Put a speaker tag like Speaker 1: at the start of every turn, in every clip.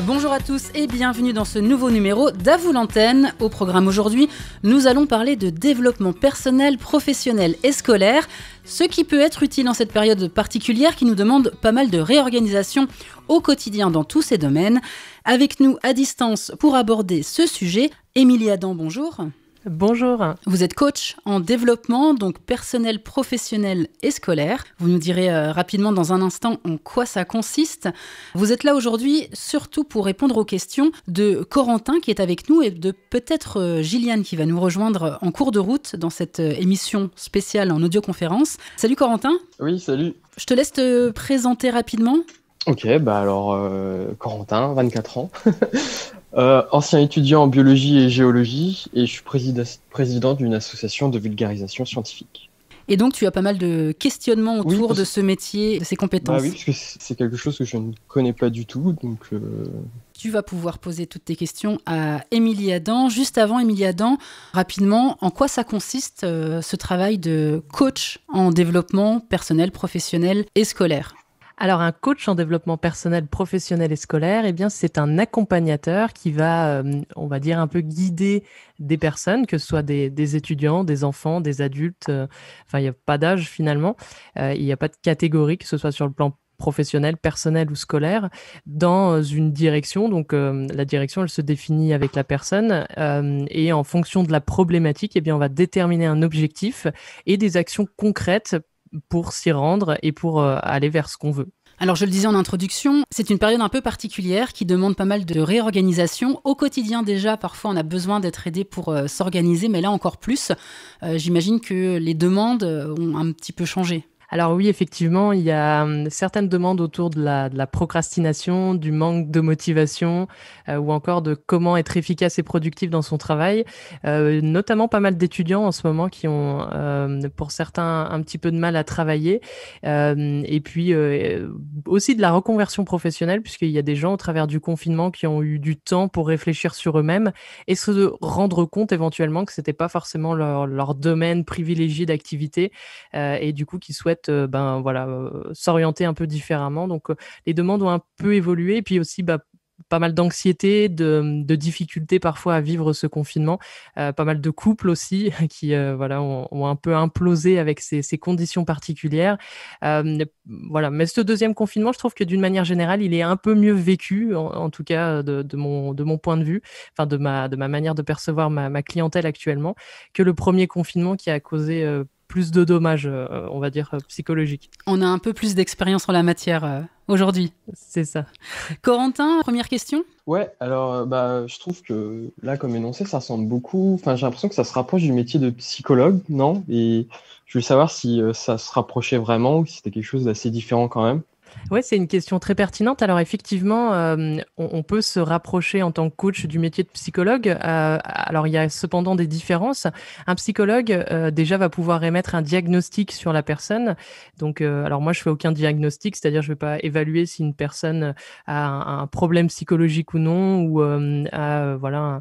Speaker 1: Bonjour à tous et bienvenue dans ce nouveau numéro d'Avou l'antenne. Au programme aujourd'hui, nous allons parler de développement personnel, professionnel et scolaire, ce qui peut être utile en cette période particulière qui nous demande pas mal de réorganisation au quotidien dans tous ces domaines. Avec nous à distance pour aborder ce sujet, Émilie Adam, bonjour. Bonjour. Vous êtes coach en développement, donc personnel professionnel et scolaire. Vous nous direz euh, rapidement dans un instant en quoi ça consiste. Vous êtes là aujourd'hui surtout pour répondre aux questions de Corentin qui est avec nous et de peut-être euh, Gilliane qui va nous rejoindre en cours de route dans cette euh, émission spéciale en audioconférence. Salut Corentin. Oui, salut. Je te laisse te présenter rapidement.
Speaker 2: Ok, bah alors Corentin, 24 ans. Euh, ancien étudiant en biologie et géologie, et je suis président d'une association de vulgarisation scientifique.
Speaker 1: Et donc, tu as pas mal de questionnements autour de ce métier, de ces compétences. Bah oui, parce
Speaker 2: que c'est quelque chose que je ne connais pas du tout. Donc, euh,
Speaker 1: Tu vas pouvoir poser toutes tes questions à Émilie Adam. Juste avant, Émilie Adam, rapidement, en quoi ça consiste euh, ce travail de coach en développement personnel, professionnel et scolaire alors, un coach en développement personnel, professionnel et scolaire, eh bien, c'est un accompagnateur
Speaker 2: qui va, euh, on va dire, un peu guider des personnes, que ce soit des, étudiants, des enfants, des adultes. Euh, enfin, il n'y a pas d'âge finalement. Euh, il n'y a pas de catégorie, que ce soit sur le plan professionnel, personnel ou scolaire, dans une direction. Donc la direction, elle se définit avec la personne et en fonction de la problématique, eh bien, on va déterminer un objectif et des actions concrètes pour s'y rendre et pour euh, aller vers ce qu'on
Speaker 1: veut. Alors je le disais en introduction, c'est une période un peu particulière qui demande pas mal de réorganisation. Au quotidien déjà, parfois on a besoin d'être aidé pour euh, s'organiser, mais là encore plus. Euh, j'imagine que les demandes ont un petit peu changé. Alors oui, effectivement, il y a hum,
Speaker 2: certaines demandes autour de la, procrastination, du manque de motivation euh, ou encore de comment être efficace et productif dans son travail. Euh, notamment pas mal d'étudiants en ce moment qui ont, hum, pour certains, un petit peu de mal à travailler. Hum, et puis euh, aussi de la reconversion professionnelle, puisqu'il y a des gens au travers du confinement qui ont eu du temps pour réfléchir sur eux-mêmes et se rendre compte éventuellement que n'était pas forcément leur, leur domaine privilégié d'activité et du coup qui souhaitent euh, ben, voilà, euh, s'orienter un peu différemment. Donc euh, les demandes ont un peu évolué. Et puis aussi, bah, pas mal d'anxiété, mmh, de, difficultés parfois à vivre ce confinement, pas mal de couples aussi qui voilà ont, un peu implosé avec ces, conditions particulières. Mmh, voilà, mais ce deuxième confinement, je trouve que d'une manière générale, il est un peu mieux vécu, en, tout cas de, mon, point de vue, enfin de ma, manière de percevoir ma clientèle actuellement, que le premier confinement qui a causé plus de dommages, euh, on va dire, euh, psychologiques.
Speaker 1: On a un peu plus d'expérience en la matière euh, aujourd'hui. C'est ça. Corentin, première question
Speaker 2: Ouais, alors bah, je trouve que là, comme énoncé, ça ressemble beaucoup. Enfin, j'ai l'impression que ça se rapproche du métier de psychologue, non Et je voulais savoir si ça se rapprochait vraiment ou si c'était quelque chose d'assez différent quand même. Oui, c'est une question très pertinente. Alors effectivement, euh, on, peut se rapprocher en tant que coach du métier de psychologue. Euh, alors il y a cependant des différences. Un psychologue euh, déjà va pouvoir émettre un diagnostic sur la personne. Donc alors moi je fais aucun diagnostic, c'est-à-dire je ne vais pas évaluer si une personne a un, problème psychologique ou non ou a voilà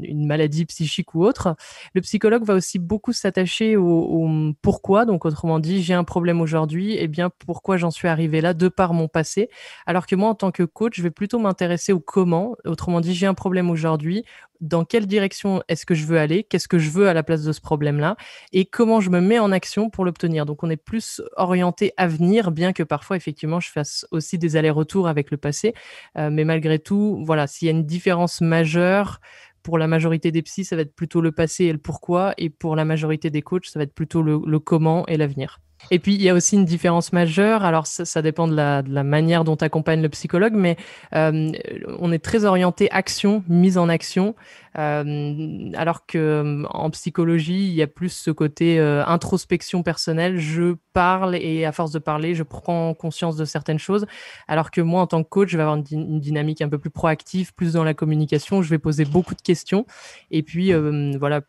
Speaker 2: une maladie psychique ou autre. Le psychologue va aussi beaucoup s'attacher au, pourquoi. Donc autrement dit, j'ai un problème aujourd'hui. Et eh bien pourquoi j'en suis arrivé là de par mon passé. Alors que moi, en tant que coach, je vais plutôt m'intéresser au comment. Autrement dit, j'ai un problème aujourd'hui. Dans quelle direction est-ce que je veux aller Qu'est-ce que je veux à la place de ce problème-là Et comment je me mets en action pour l'obtenir Donc, on est plus orienté à venir, bien que parfois, effectivement, je fasse aussi des allers-retours avec le passé. Euh, mais malgré tout, voilà, s'il y a une différence majeure, pour la majorité des psys, ça va être plutôt le passé et le pourquoi, et pour la majorité des coachs, ça va être plutôt le comment et l'avenir. Et puis, il y a aussi une différence majeure. Alors, ça, dépend de la, manière dont accompagne le psychologue, mais euh, on est très orienté action, mise en action. Euh, alors que euh, en psychologie, il y a plus ce côté euh, introspection personnelle. Je parle et à force de parler, je prends conscience de certaines choses. Alors que moi, en tant que coach, je vais avoir une, dynamique un peu plus proactive, plus dans la communication. Je vais poser beaucoup de questions et puis voilà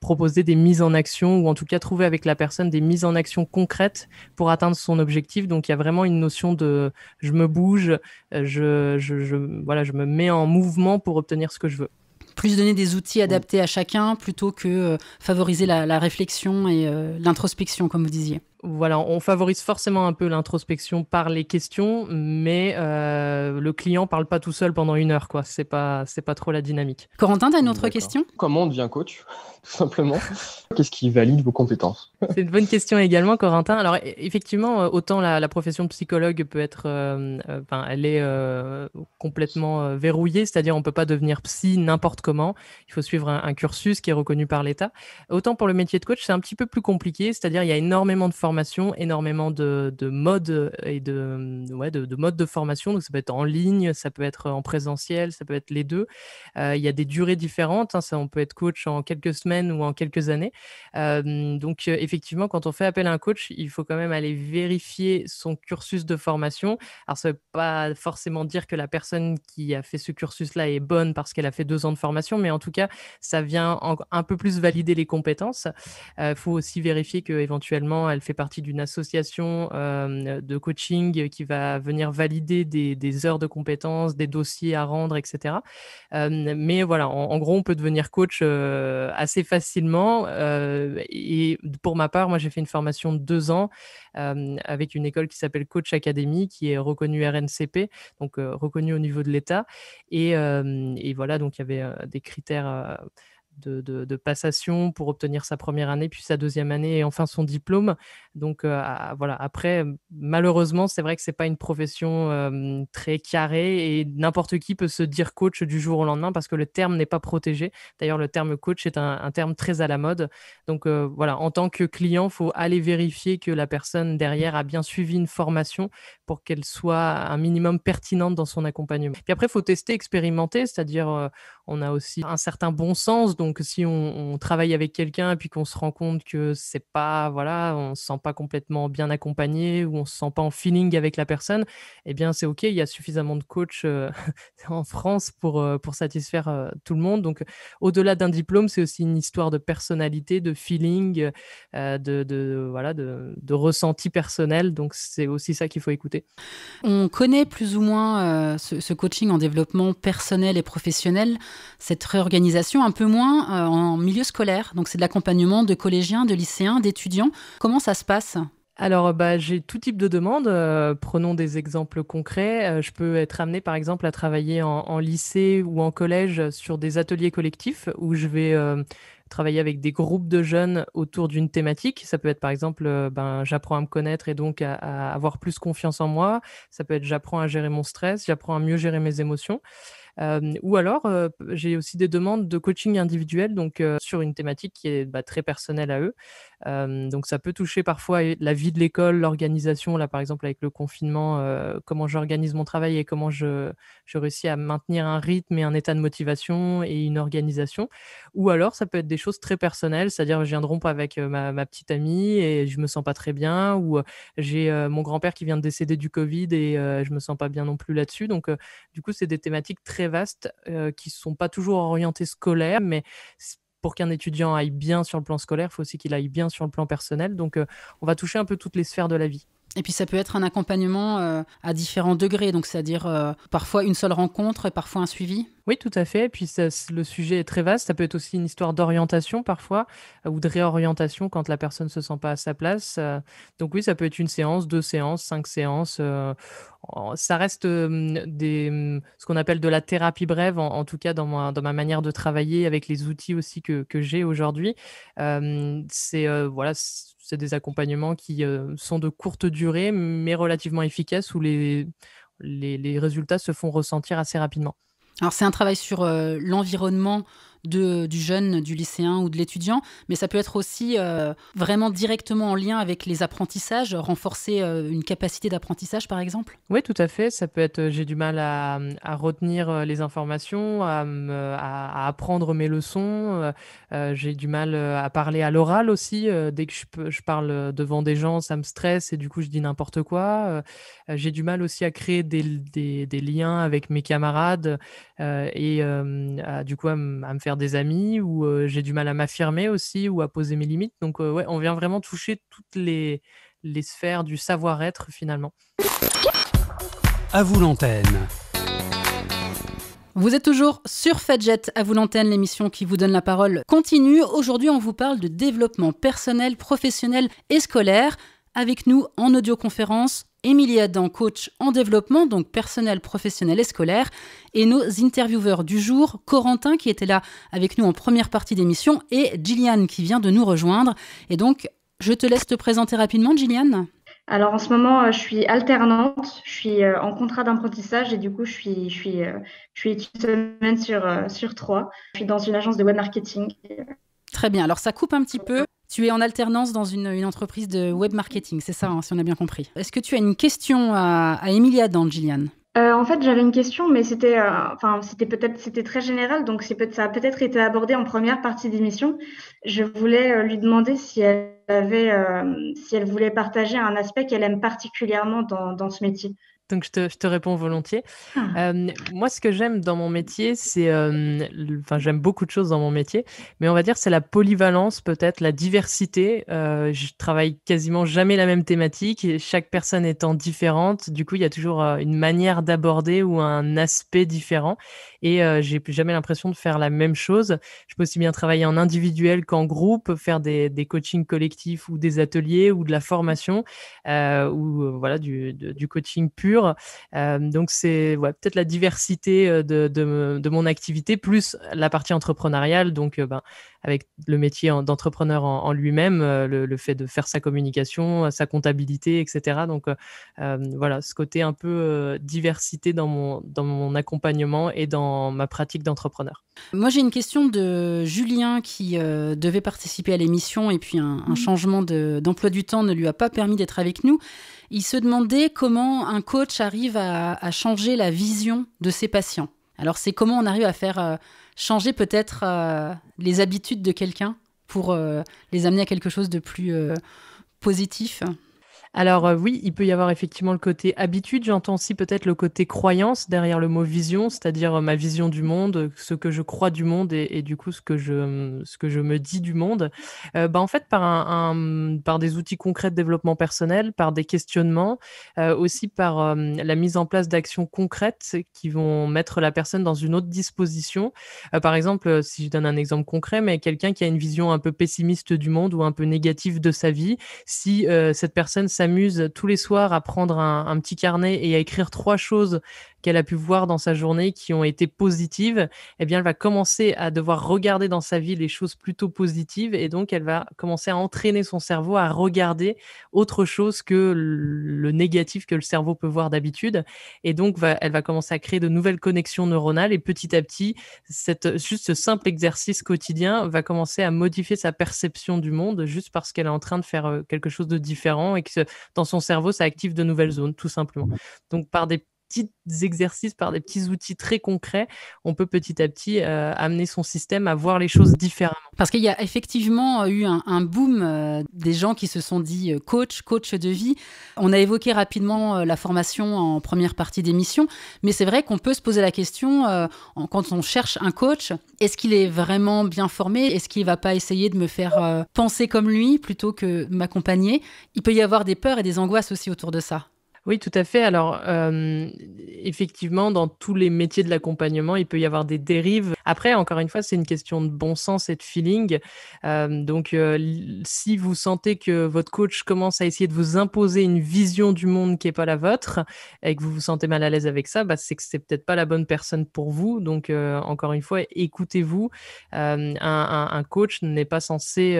Speaker 2: proposer des mises en action ou en tout cas trouver avec la personne des mises en action concrètes pour atteindre son objectif. Donc il y a vraiment une notion de je me bouge, je je me mets en mouvement pour
Speaker 1: obtenir ce que je veux plus donner des outils adaptés à chacun plutôt que euh, favoriser la, la réflexion et euh, l'introspection, comme vous disiez voilà, on favorise forcément un peu l'introspection
Speaker 2: par les questions, mais euh, le client parle pas tout seul pendant une heure, quoi. C'est pas, c'est pas trop la dynamique. Corentin, tu as une autre question Comment on devient coach, tout simplement Qu'est-ce qui valide vos compétences C'est une bonne question également, Corentin. Alors e, effectivement, euh, autant la, profession de psychologue peut être, euh, elle est complètement verrouillée, c'est-à-dire on peut pas devenir psy n'importe comment. Il faut suivre un, cursus qui est reconnu par l'État. Autant pour le métier de coach, c'est un petit peu plus compliqué, c'est-à-dire il y a énormément de énormément de, modes euh, et euh, de, de, modes de formation. Donc, ça peut être en ligne, ça peut être en présentiel, ça peut être les deux. Euh, il y a des durées différentes. Hein. ça, on peut être coach en quelques semaines ou en quelques années. donc, effectivement, quand on fait appel à un coach, il faut quand même aller vérifier son cursus de formation. Alors, ça ne veut pas forcément dire que la personne qui a fait ce cursus-là est bonne parce qu'elle a fait deux ans de formation, mais en tout cas, ça vient un peu plus valider les compétences. Il faut aussi vérifier qu'éventuellement, elle fait partie d'une association euh, de coaching qui va venir valider des, heures de compétences, des dossiers à rendre, etc. Euh, mais voilà, en, gros, on peut devenir coach euh, assez facilement. et pour ma part, moi, j'ai fait une formation de deux ans avec une école qui s'appelle Coach Academy, qui est reconnue RNCP, donc reconnue au niveau de l'État. Et, et, voilà, donc il y avait des critères de, passation pour obtenir sa première année, puis sa deuxième année et enfin son diplôme. Donc euh, voilà, après, malheureusement, c'est vrai que c'est pas une profession très carrée et n'importe qui peut se dire coach du jour au lendemain parce que le terme n'est pas protégé. D'ailleurs, le terme coach est un, terme très à la mode. Donc euh, voilà, en tant que client, faut aller vérifier que la personne derrière a bien suivi une formation pour qu'elle soit un minimum pertinente dans son accompagnement. Puis après, faut tester, expérimenter, c'est-à-dire euh, on a aussi un certain bon sens. Donc donc, si on, travaille avec quelqu'un et puis qu'on se rend compte que c'est pas, voilà, on se sent pas complètement bien accompagné ou on se sent pas en feeling avec la personne, eh bien, c'est OK. Il y a suffisamment de coachs euh, en France pour, euh, pour satisfaire euh, tout le monde. Donc, au-delà d'un diplôme, c'est aussi une histoire de personnalité, de feeling, de, voilà, de, ressenti personnel. Donc, c'est aussi ça qu'il faut écouter.
Speaker 1: On connaît plus ou moins ce, ce coaching en développement personnel et professionnel, cette réorganisation un peu moins euh, en milieu scolaire. Donc c'est de l'accompagnement de collégiens, de lycéens, d'étudiants. Comment ça se passe
Speaker 2: alors, euh, bah, j'ai tout type de demandes, euh, prenons des exemples concrets. je peux être amenée, par exemple, à travailler en, lycée ou en collège sur des ateliers collectifs où je vais travailler avec des groupes de jeunes autour d'une thématique. Ça peut être, par exemple, ben, j'apprends à me connaître et donc à, avoir plus confiance en moi. Ça peut être j'apprends à gérer mon stress, j'apprends à mieux gérer mes émotions ou alors, j'ai aussi des demandes de coaching individuel, donc sur une thématique qui est bah, très personnelle à eux donc ça peut toucher parfois la vie de l'école, l'organisation, là par exemple avec le confinement, comment j'organise mon travail et comment je, je réussis à maintenir un rythme et un état de motivation et une organisation. Ou alors ça peut être des choses très personnelles, c'est-à-dire je viens de rompre avec ma, ma, petite amie et je me sens pas très bien, ou j'ai mon grand-père qui vient de décéder du Covid et je me sens pas bien non plus là-dessus. Donc du coup c'est des thématiques très vastes qui sont pas toujours orientées scolaires, mais pour qu'un étudiant aille bien sur le plan scolaire, il faut aussi qu'il
Speaker 1: aille bien sur le plan personnel. Donc, euh, on va toucher un peu toutes les sphères de la vie. Et puis ça peut être un accompagnement euh, à différents degrés, donc c'est-à-dire euh, parfois une seule rencontre et parfois un suivi. Oui, tout à fait. puis le sujet est très vaste. Ça peut être aussi une histoire d'orientation parfois euh, ou de réorientation
Speaker 2: quand la personne ne se sent pas à sa place. Euh. donc oui, ça peut être une séance, deux séances, cinq séances. Euh, ça reste mmh, ce qu'on appelle de la thérapie brève, en, tout cas dans ma, manière de travailler avec les outils aussi que, j'ai aujourd'hui. c'est voilà c'est des accompagnements qui sont de courte durée, mais relativement efficaces,
Speaker 1: où les résultats
Speaker 2: se font ressentir assez rapidement.
Speaker 1: Alors c'est un travail sur euh, l'environnement du jeune, du lycéen ou de l'étudiant, mais ça peut être aussi euh, vraiment directement en lien avec les apprentissages, renforcer euh, une capacité d'apprentissage par exemple
Speaker 2: Oui, tout à fait. Ça peut être euh, j'ai du mal à, retenir les informations, à, apprendre mes leçons, j'ai du mal à parler à l'oral aussi. dès que je, parle devant des gens, ça me stresse et du coup je dis n'importe quoi. j'ai du mal aussi à créer des, liens avec mes camarades et du coup à me faire des amis, ou j'ai du mal à m'affirmer aussi, ou à poser mes limites. Donc, ouais, on vient vraiment toucher toutes les, les sphères du savoir-être finalement.
Speaker 1: À vous l'antenne. Vous êtes toujours sur Fadjet, à vous l'antenne, l'émission qui vous donne la parole continue. Aujourd'hui, on vous parle de développement personnel, professionnel et scolaire. Avec nous en audioconférence, Émilie Adam, coach en développement, donc personnel, professionnel et scolaire, et nos intervieweurs du jour, Corentin qui était là avec nous en première partie d'émission, et Gillian qui vient de nous rejoindre.
Speaker 3: Et donc, je te laisse te présenter rapidement, Gillian. Alors en ce moment, euh, je suis alternante, je suis euh, en contrat d'apprentissage et du coup, je suis, je suis, euh, je suis une semaine sur, sur trois. Je suis dans une agence de web marketing.
Speaker 1: Très bien, alors ça coupe un petit peu. Tu es en alternance dans une, entreprise de web marketing, c'est ça, hein, si on a bien compris. Est-ce que tu as une question à, Emilia dans Gillian
Speaker 3: euh, en fait, j'avais une question, mais c'était, euh, enfin, c'était peut-être, c'était très général, donc c'est ça a peut-être été abordé en première partie d'émission. Je voulais euh, lui demander si elle avait, si elle voulait partager un aspect qu'elle aime particulièrement dans ce métier.
Speaker 2: Donc je te, réponds volontiers. Ah. Euh, moi, ce que j'aime dans mon métier, c'est, euh, enfin, j'aime beaucoup de choses dans mon métier, mais on va dire c'est la polyvalence, peut-être la diversité. Euh, je travaille quasiment jamais la même thématique, chaque personne étant différente, du coup, il y a toujours une manière d'aborder ou un aspect différent, et j'ai jamais l'impression de faire la même chose. Je peux aussi bien travailler en individuel qu'en groupe, faire des, coachings collectifs ou des ateliers ou de la formation ou voilà du coaching pur euh, donc, c'est peut-être la diversité euh, de, de, mon activité, plus la partie entrepreneuriale. Donc, euh, ben, avec le métier d'entrepreneur en, lui-même, euh, le, fait de faire sa communication, euh, sa comptabilité, etc. Donc euh, voilà, ce côté un peu diversité dans mon, accompagnement et dans ma pratique d'entrepreneur.
Speaker 1: Moi j'ai une question de Julien qui devait participer à l'émission et puis un, mmh. changement d'emploi du temps ne lui a pas permis d'être avec nous. Il se demandait comment un coach arrive à changer la vision de ses patients. Alors c'est comment on arrive à faire euh, changer peut-être euh, les habitudes de quelqu'un pour euh, les amener à quelque chose de plus positif alors euh, oui, il peut y avoir effectivement le côté
Speaker 2: habitude, j'entends aussi peut-être le côté croyance derrière le mot vision, c'est-à-dire euh, ma vision du monde, euh, ce que je crois du monde et, du coup ce que je, ce que je me dis du monde. Bah, en fait, par, un, par des outils concrets de développement personnel, par des questionnements, aussi par la mise en place d'actions concrètes qui vont mettre la personne dans une autre disposition. par exemple, si je donne un exemple concret, mais quelqu'un qui a une vision un peu pessimiste du monde ou un peu négative de sa vie, si cette personne s'amuse amuse tous les soirs à prendre un, petit carnet et à écrire trois choses qu'elle a pu voir dans sa journée qui ont été positives, eh bien, elle va commencer à devoir regarder dans sa vie les choses plutôt positives et donc elle va commencer à entraîner son cerveau à regarder autre chose que le négatif que le cerveau peut voir d'habitude. Et donc, elle va commencer à créer de nouvelles connexions neuronales et petit à petit, cette, juste ce simple exercice quotidien va commencer à modifier sa perception du monde juste parce qu'elle est en train de faire euh, quelque chose de différent et que dans son cerveau, ça active de nouvelles zones, tout simplement. Donc, par des petits exercices, par des petits outils très concrets, on peut petit à petit
Speaker 1: euh, amener son système à voir les choses différemment. Parce qu'il y a effectivement euh, eu un, boom euh, des gens qui se sont dit coach, coach de vie. On a évoqué rapidement la formation en première partie d'émission, mais c'est vrai qu'on peut se poser la question quand on cherche un coach, est-ce qu'il est vraiment bien formé Est-ce qu'il ne va pas essayer de me faire penser comme lui plutôt que m'accompagner Il peut y avoir des peurs et des angoisses aussi autour de ça. Oui, tout à fait.
Speaker 2: Alors, euh, effectivement, dans tous les métiers de l'accompagnement, il peut y avoir des dérives. Après, encore une fois, c'est une question de bon sens et de feeling. Euh, donc, euh, si vous sentez que votre coach commence à essayer de vous imposer une vision du monde qui n'est pas la vôtre et que vous vous sentez mal à l'aise avec ça, bah, c'est que c'est peut-être pas la bonne personne pour vous. Donc, encore une fois, écoutez-vous. Un, coach n'est pas censé,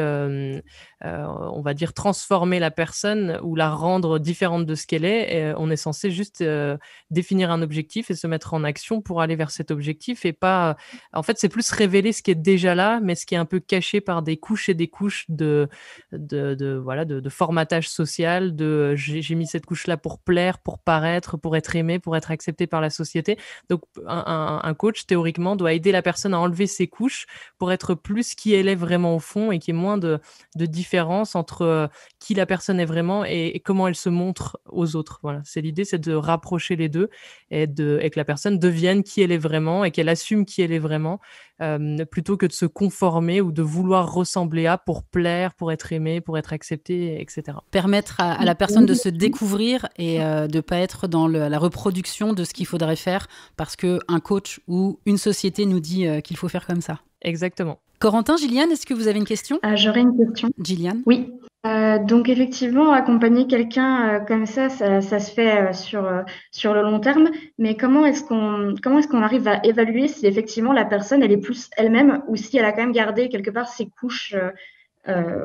Speaker 2: on va dire, transformer la personne ou la rendre différente de ce qu'elle est. Euh, on est censé juste euh, définir un objectif et se mettre en action pour aller vers cet objectif et pas. En fait, c'est plus révéler ce qui est déjà là, mais ce qui est un peu caché par des couches et des couches de, de, voilà, de, formatage social, de j'ai mis cette couche-là pour plaire, pour paraître, pour être aimé, pour être accepté par la société. Donc, un, coach, théoriquement, doit aider la personne à enlever ses couches pour être plus qui elle est vraiment au fond et qui est moins de, de différence entre euh, qui la personne est vraiment et comment elle se montre aux autres c'est l'idée, c'est de rapprocher les deux et, de, et que la personne devienne qui elle est vraiment et qu'elle assume qui elle est vraiment, euh, plutôt que de se conformer ou de vouloir ressembler à pour plaire, pour être aimé,
Speaker 1: pour être accepté, etc. Permettre à, la personne de se découvrir et de euh, de pas être dans la reproduction de ce qu'il faudrait faire parce que un coach ou une société nous dit euh, qu'il faut faire comme ça. Exactement. Corentin, Gilliane, est-ce que vous avez une question ah, J'aurais une question. Gillian
Speaker 3: Oui. Euh, donc effectivement, accompagner quelqu'un euh, comme ça, ça, se fait euh, sur, sur le long terme. Mais comment est-ce qu'on comment est-ce qu'on arrive à évaluer si effectivement la personne elle est plus elle-même ou si elle a quand même gardé quelque part ses couches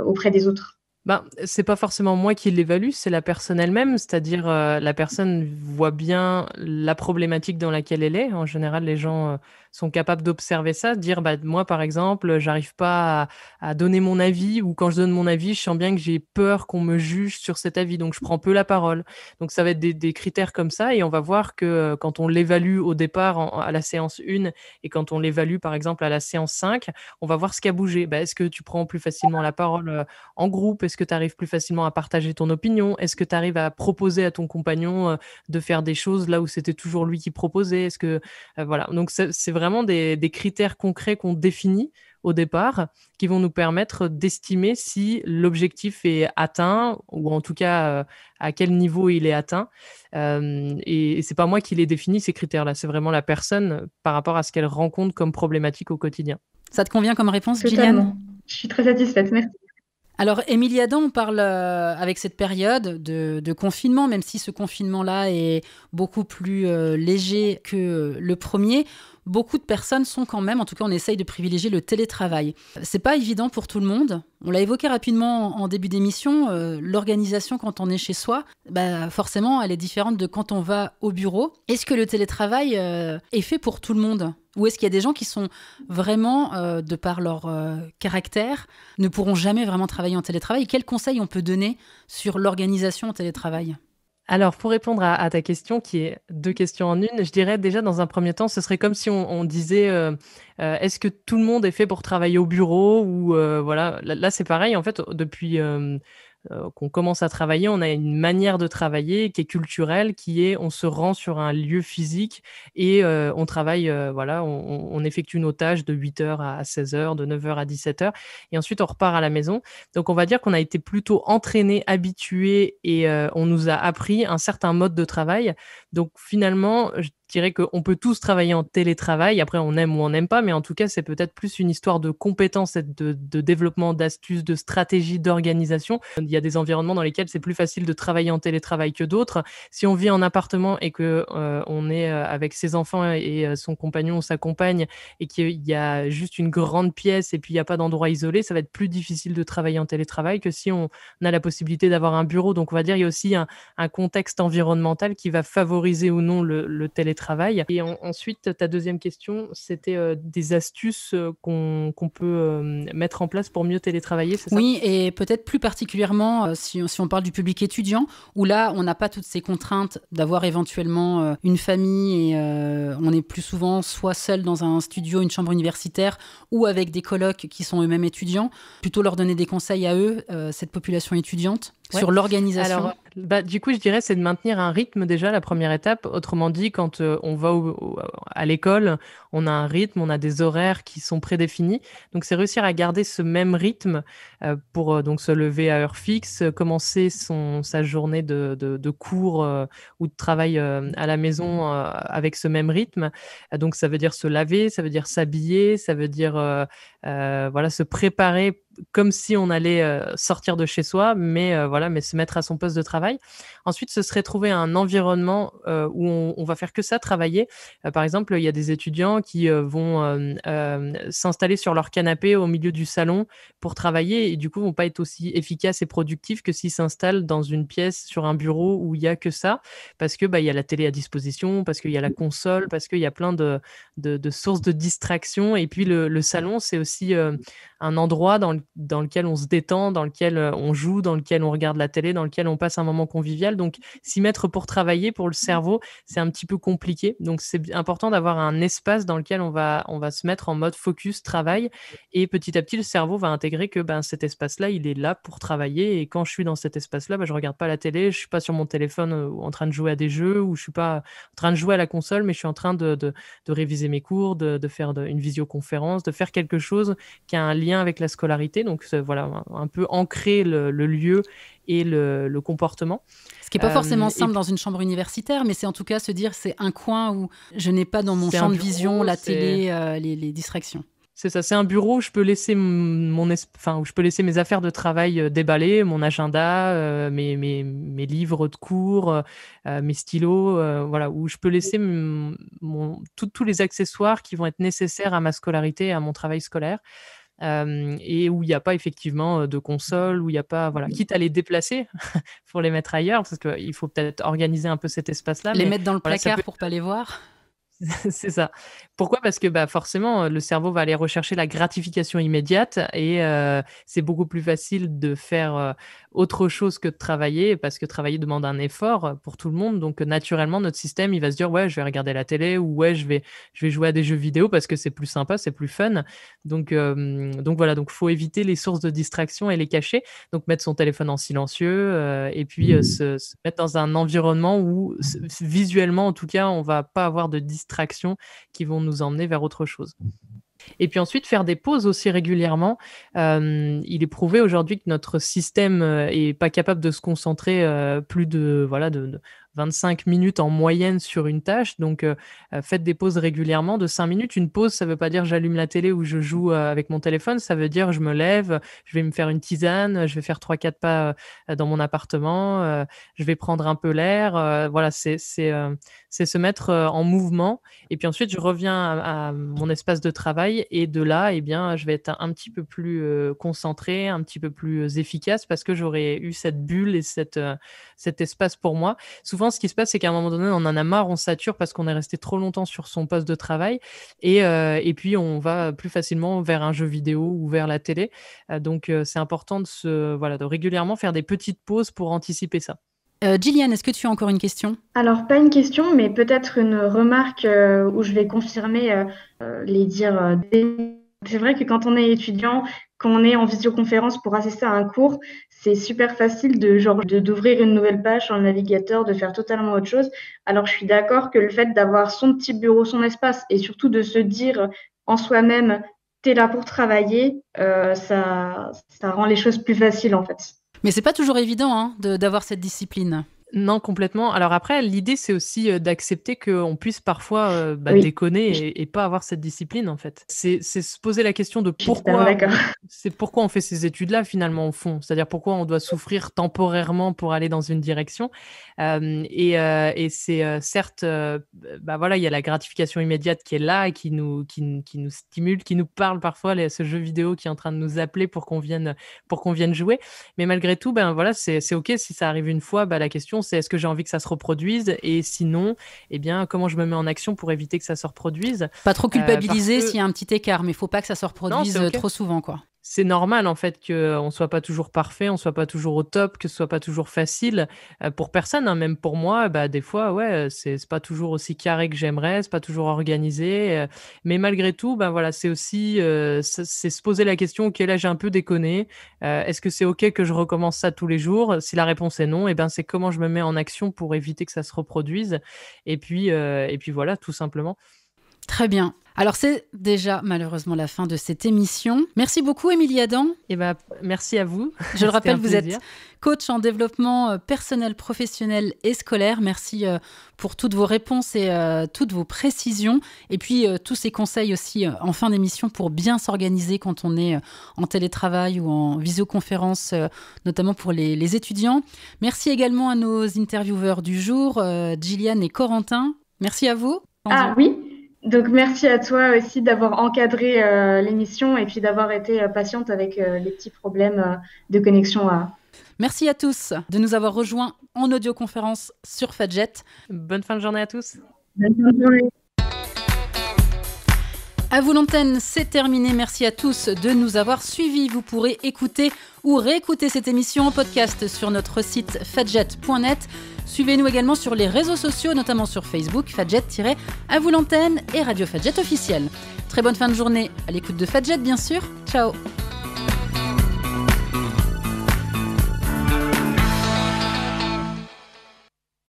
Speaker 3: auprès des autres
Speaker 2: ben, c'est pas forcément moi qui l'évalue, c'est la personne elle-même, c'est-à-dire euh, la personne voit bien la problématique dans laquelle elle est. En général, les gens euh, sont capables d'observer ça, dire bah, moi par exemple, j'arrive pas à, donner mon avis ou quand je donne mon avis, je sens bien que j'ai peur qu'on me juge sur cet avis, donc je prends peu la parole. Donc ça va être des, critères comme ça et on va voir que euh, quand on l'évalue au départ à la séance 1 et quand on l'évalue par exemple à la séance 5, on va voir ce qui a bougé. Ben, est-ce que tu prends plus facilement la parole en groupe est-ce que tu arrives plus facilement à partager ton opinion Est-ce que tu arrives à proposer à ton compagnon euh, de faire des choses là où c'était toujours lui qui proposait Est-ce que euh, voilà Donc c'est vraiment des, critères concrets qu'on définit au départ qui vont nous permettre d'estimer si l'objectif est atteint ou en tout cas euh, à quel niveau il est atteint. et, ce c'est pas moi qui les définis ces critères-là, c'est vraiment la personne par rapport à ce qu'elle rencontre comme problématique
Speaker 1: au quotidien. Ça te convient comme réponse, Totalement. Je suis très satisfaite, merci. Alors, Émilie Adam, on parle euh, avec cette période de, confinement, même si ce confinement-là est beaucoup plus euh, léger que le premier. Beaucoup de personnes sont quand même, en tout cas, on essaye de privilégier le télétravail. C'est pas évident pour tout le monde. On l'a évoqué rapidement en, début d'émission. Euh, l'organisation quand on est chez soi, bah, forcément, elle est différente de quand on va au bureau. Est-ce que le télétravail est fait pour tout le monde ou est-ce qu'il y a des gens qui sont vraiment, euh, de par leur euh, caractère, ne pourront jamais vraiment travailler en télétravail Quels conseils on peut donner sur l'organisation en télétravail alors, pour répondre à, ta
Speaker 2: question, qui est deux questions en une, je dirais déjà dans un premier temps, ce serait comme si on, disait euh, est-ce que tout le monde est fait pour travailler au bureau ou voilà. là c'est pareil. En fait, depuis euh, qu'on commence à travailler, on a une manière de travailler qui est culturelle, qui est on se rend sur un lieu physique et euh, on travaille, euh, voilà, on, effectue nos tâches de 8h à 16h, de 9h à 17h, et ensuite on repart à la maison. Donc on va dire qu'on a été plutôt entraîné, habitué et on nous a appris un certain mode de travail donc finalement, je dirais qu'on peut tous travailler en télétravail. Après, on aime ou on n'aime pas, mais en tout cas, c'est peut-être plus une histoire de compétences, de, de développement, d'astuces, de stratégie, d'organisation. Il y a des environnements dans lesquels c'est plus facile de travailler en télétravail que d'autres. Si on vit en appartement et que euh, on est euh, avec ses enfants et euh, son compagnon ou sa compagne et qu'il y a juste une grande pièce et puis il n'y a pas d'endroit isolé, ça va être plus difficile de travailler en télétravail que si on a la possibilité d'avoir un bureau. Donc on va dire il y a aussi un, un contexte environnemental qui va favoriser ou non le, télétravail. Et ensuite, ta deuxième question, c'était euh, des
Speaker 1: astuces euh, qu'on peut euh, mettre en place pour mieux télétravailler, c'est ça Oui, et peut-être plus particulièrement si, si, on parle du public étudiant, où là, on n'a pas toutes ces contraintes d'avoir éventuellement une famille et on est plus souvent soit seul dans un studio, une chambre universitaire, ou avec des colloques qui sont eux-mêmes étudiants. Plutôt leur donner des conseils à eux, cette population étudiante, sur l'organisation bah, Du coup, je dirais, c'est de maintenir un rythme déjà, la première
Speaker 2: étape. Autrement dit, quand euh, on va à l'école, on a un rythme, on a des horaires qui sont prédéfinis. Donc, c'est réussir à garder ce même rythme euh, pour euh, donc se lever à heure fixe, commencer son, sa journée de, de, de cours ou de travail à la maison avec ce même rythme. donc, ça veut dire se laver, ça veut dire s'habiller, ça veut dire voilà, se préparer comme si on allait euh, sortir de chez soi, mais euh, voilà, mais se mettre à son poste de travail. Ensuite, ce serait trouver un environnement euh, où on, va faire que ça, travailler. par exemple, il y a des étudiants qui vont s'installer sur leur canapé au milieu du salon pour travailler et du coup vont pas être aussi efficaces et productifs que s'ils s'installent dans une pièce sur un bureau où il y a que ça, parce que bah il y a la télé à disposition, parce qu'il y a la console, parce qu'il y a plein de, de, sources de distraction. Et puis le, le salon, c'est aussi un endroit dans lequel dans lequel on se détend, dans lequel euh, on joue, dans lequel on regarde la télé, dans lequel on passe un moment convivial. Donc, s'y mettre pour travailler, pour le cerveau, c'est un petit peu compliqué. Donc, c'est important d'avoir un espace dans lequel on va, on va se mettre en mode focus, travail. Et petit à petit, le cerveau va intégrer que ben, cet espace-là, il est là pour travailler. Et quand je suis dans cet espace-là, ben, je regarde pas la télé, je suis pas sur mon téléphone euh, en train de jouer à des jeux ou je suis pas en train de jouer à la console, mais je suis en train de, de, de réviser mes cours, de, de faire une visioconférence, de faire quelque chose qui a un lien avec la scolarité donc voilà, un peu ancrer le, lieu et le, comportement. Ce qui n'est pas euh, forcément simple
Speaker 1: dans une chambre universitaire, mais c'est en tout cas se dire c'est un coin où je n'ai pas dans mon champ de vision la télé, euh, les, distractions.
Speaker 2: C'est ça, c'est un bureau où je peux laisser mon enfin où je peux laisser mes affaires de travail euh, déballées, mon agenda, mes, livres de cours, mes stylos, voilà, où je peux laisser tous les accessoires qui vont être nécessaires à ma scolarité, à mon travail scolaire et où il n'y a pas effectivement de console, où il n'y a pas, voilà, mmh. quitte à les déplacer pour les mettre ailleurs, parce qu'il faut peut-être organiser un peu cet espace-là. Les mettre dans le placard pour
Speaker 1: pour pas les voir.
Speaker 2: c'est ça. Pourquoi Parce que bah, forcément, le cerveau va aller rechercher la gratification immédiate et c'est beaucoup plus facile de faire autre chose que de travailler, parce que travailler demande un effort pour tout le monde. Donc naturellement, notre système, il va se dire ouais, je vais regarder la télé ou ouais, je vais, je vais jouer à des jeux vidéo parce que c'est plus sympa, c'est plus fun. Donc, euh, donc voilà, donc faut éviter les sources de distraction et les cacher. Donc mettre son téléphone en silencieux euh, et puis euh, mmh. se, se, mettre dans un environnement où visuellement, en tout cas, on va pas avoir de distractions qui vont nous emmener vers autre chose. Et puis ensuite, faire des pauses aussi régulièrement. Euh, il est prouvé aujourd'hui que notre système euh, est pas capable de se concentrer euh, plus de, voilà, de 25 minutes en moyenne sur une tâche. Donc, euh, euh, faites des pauses régulièrement de 5 minutes. Une pause, ça ne veut pas dire j'allume la télé ou je joue euh, avec mon téléphone. Ça veut dire je me lève, je vais me faire une tisane, je vais faire 3-4 pas dans mon appartement, je vais prendre un peu l'air. voilà, c'est se mettre en mouvement. Et puis ensuite, je reviens à, mon espace de travail. Et de là, eh bien, je vais être un, petit peu plus concentré, un petit peu plus efficace parce que j'aurais eu cette bulle et cette, cet espace pour moi. Souvent, ce qui se passe, c'est qu'à un moment donné, on en a marre, on sature parce qu'on est resté trop longtemps sur son poste de travail. Et, euh, et puis, on va plus facilement vers un jeu vidéo ou vers la télé. Euh, donc, euh, c'est important de, se, voilà, de
Speaker 1: régulièrement faire des petites pauses pour anticiper ça. Euh, Gillian, est-ce que tu as encore une question
Speaker 3: Alors, pas une question, mais peut-être une remarque où je vais confirmer les dires des c'est vrai que quand on est étudiant, quand on est en visioconférence pour assister à un cours, c'est super facile de genre d'ouvrir une nouvelle page dans le navigateur, de faire totalement autre chose. Alors je suis d'accord que le fait d'avoir son petit bureau, son espace, et surtout de se dire en soi-même, t'es là pour travailler, euh, ça, ça rend les choses plus faciles en fait.
Speaker 1: Mais c'est pas toujours évident hein, d'avoir cette discipline. Non, complètement. Alors après, l'idée, c'est aussi
Speaker 2: euh, d'accepter qu'on puisse parfois euh, bah, déconner et, pas avoir cette discipline, en fait. C'est se poser la question de pourquoi, c'est pourquoi on fait ces études-là, finalement, au fond. C'est-à-dire pourquoi on doit souffrir temporairement pour aller dans une direction. Euh, et, c'est certes, bah, voilà, il y a la gratification immédiate qui est là et qui nous, stimule, qui nous parle parfois, les, ce jeu vidéo qui est en train de nous appeler pour qu'on vienne, pour vienne jouer. Mais malgré tout, ben voilà, c'est OK si ça arrive une fois, bah, la question, c'est est-ce que j'ai envie que ça se reproduise Et sinon, eh bien, comment je me mets en action pour éviter que ça se reproduise Pas trop euh, culpabiliser s'il y
Speaker 1: a un petit écart, mais il faut pas que ça se reproduise trop souvent, quoi
Speaker 2: c'est normal en fait qu'on ne soit pas toujours parfait, on ne soit pas toujours au top, que ce soit pas toujours facile euh, pour personne, hein, même pour moi, bah, des fois ouais, euh, c'est pas toujours aussi carré que j'aimerais, c'est pas toujours organisé, euh, mais malgré tout, ben voilà, c'est aussi c'est se poser la question, ok là j'ai un peu déconné, est-ce que c'est ok que je recommence ça tous les jours Si la réponse est non, et eh ben c'est comment je me mets en action pour éviter que ça se reproduise, et puis et puis voilà tout simplement.
Speaker 1: Très bien. Alors c'est déjà malheureusement la fin de cette émission. Merci beaucoup Émilie Adam. Et eh ben, merci à vous. Je le rappelle, vous êtes coach en développement euh, personnel, professionnel et scolaire. Merci euh, pour toutes vos réponses et euh, toutes vos précisions. Et puis tous ces conseils aussi en fin d'émission pour bien s'organiser quand on est en télétravail ou en visioconférence, notamment pour les, les étudiants. Merci également à nos intervieweurs du jour, Gillian et
Speaker 3: Corentin. Merci à vous. Ah oui, donc merci à toi aussi d'avoir encadré euh, l'émission et puis d'avoir été euh, patiente avec euh, les petits problèmes de connexion.
Speaker 1: Merci à tous de nous avoir rejoints en audioconférence sur Fadjet. Bonne fin de journée à tous. Bonne fin de journée. À vous l'antenne, c'est terminé. Merci à tous de nous avoir suivis. Vous pourrez écouter ou réécouter cette émission en podcast sur notre site fadjet.net. Suivez-nous également sur les réseaux sociaux, notamment sur Facebook, Fadjet-à l'antenne et Radio Fadjet Officiel. Très bonne fin de journée à l'écoute de Fadjet, bien sûr. Ciao